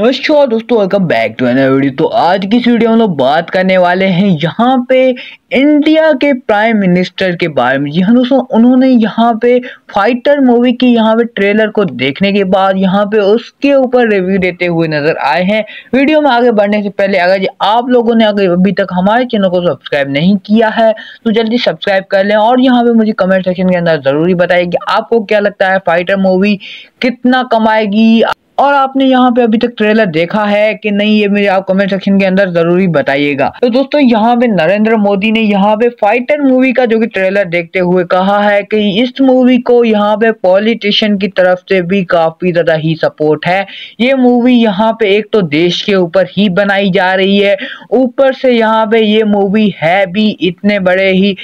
नमस्कार दोस्तों welcome back to an video तो आज की वीडियो में लोग बात करने वाले हैं यहाँ पे इंडिया के प्राइम मिनिस्टर के बारे में जी हाँ दोस्तों उन्होंने यहाँ पे फाइटर मूवी की यहाँ पे ट्रेलर को देखने के बाद यहाँ पे उसके ऊपर रिव्यू देते हुए नजर आए हैं वीडियो में आगे बढ़ने से पहले अगर आप लोगों ने अगर अभी तक हमारे चैनल को सब्सक्राइब नहीं किया है तो जल्दी सब्सक्राइब कर लें और यहाँ पे मुझे कमेंट सेक्शन के अंदर ज़रूरी बताइए कि आपको क्या लगता है फाइटर मूवी कितना कमाएगी और आपने यहाँ पे अभी तक ट्रेलर देखा है कि नहीं ये मेरे आप कमेंट सेक्शन के अंदर जरूरी बताइएगा तो दोस्तों यहाँ पे नरेंद्र मोदी ने यहाँ पे फाइटर मूवी का जो कि ट्रेलर देखते हुए कहा है कि इस मूवी को यहाँ पे पॉलिटिशियन की तरफ से भी काफी ज्यादा ही सपोर्ट है ये मूवी यहाँ पे एक तो देश के ऊपर ही बनाई जा रही है ऊपर से यहाँ पे ये मूवी है भी इतने बड़े ही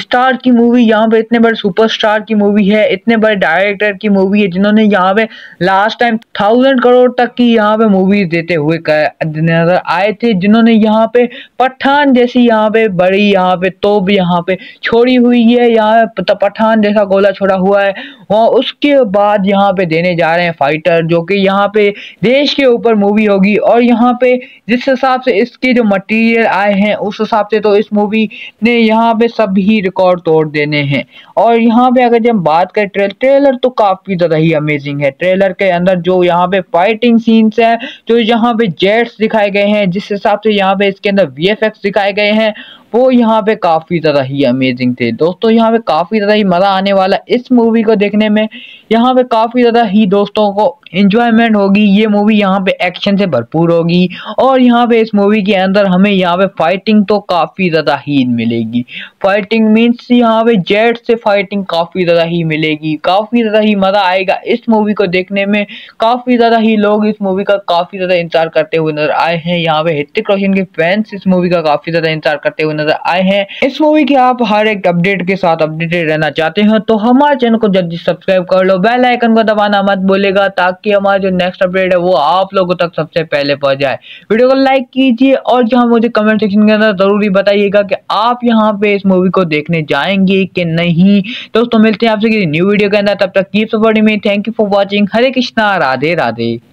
स्टार की मूवी यहाँ पे इतने बड़े सुपरस्टार की मूवी है इतने बड़े डायरेक्टर की मूवी है जिन्होंने यहाँ पे लास्ट टाइम थाउजेंड करोड़ तक की यहाँ पे मूवीज देते हुए नजर आए थे जिन्होंने यहाँ पे पठान जैसी यहाँ पे बड़ी यहाँ पे तोप यहाँ पे छोड़ी हुई है यहाँ पठान जैसा गोला छोड़ा हुआ है वहाँ उसके बाद यहाँ पे देने जा रहे हैं फाइटर जो कि यहाँ पे देश के ऊपर मूवी होगी और यहाँ पे जिस हिसाब से इसके जो मटीरियल आए हैं उस हिसाब से तो इस मूवी ने यहाँ पे सभी रिकॉर्ड तोड़ देने हैं और यहाँ पे अगर जब बात करें ट्रेलर ट्रेलर तो काफ़ी ज़्यादा ही अमेजिंग है ट्रेलर के अंदर जो यहाँ पे फाइटिंग सीन्स है जो यहाँ पे जेट्स दिखाए गए हैं जिस हिसाब से यहाँ पे इसके अंदर वी दिखाए गए हैं वो यहाँ पे काफ़ी ज़्यादा ही अमेजिंग थे दोस्तों यहाँ पे काफ़ी ज़्यादा ही मज़ा आने वाला इस मूवी को देखने में यहाँ पे काफ़ी ज़्यादा ही दोस्तों को इंजॉयमेंट होगी ये मूवी यहाँ पे एक्शन से भरपूर होगी और यहाँ पे इस मूवी के अंदर हमें यहाँ पे फाइटिंग तो काफ़ी ज़्यादा ही मिलेगी फाइटिंग मीन्स यहाँ पे जेट से फाइटिंग काफ़ी ज़्यादा ही मिलेगी काफ़ी ज़्यादा ही मज़ा आएगा इस मूवी को देखने में काफ़ी ज़्यादा ही लोग इस मूवी का काफ़ी ज़्यादा इंतजार करते हुए नजर आए हैं यहाँ पे ऋतिक रोशन के फैंस इस मूवी का काफ़ी ज़्यादा इंतजार करते हुए नजर आए हैं इस मूवी के आप हर एक अपडेट के साथ अपडेटेड रहना चाहते हो तो हमारे चैनल को जल्दी सब्सक्राइब कर लो बेल आइकन को दबाना मत बोलेगा ताकि हमारा जो नेक्स्ट अपडेट है वो आप लोगों तक सबसे पहले पहुंच जाए वीडियो को लाइक कीजिए और जहाँ मुझे कमेंट सेक्शन के अंदर जरूरी बताइएगा कि आप यहाँ पे इस मूवी को देखने जाएंगे कि नहीं दोस्तों मिलते हैं आपसे किसी न्यू वीडियो के अंदर तब तक की में thank you for watching Hare Krishna Radhe Radhe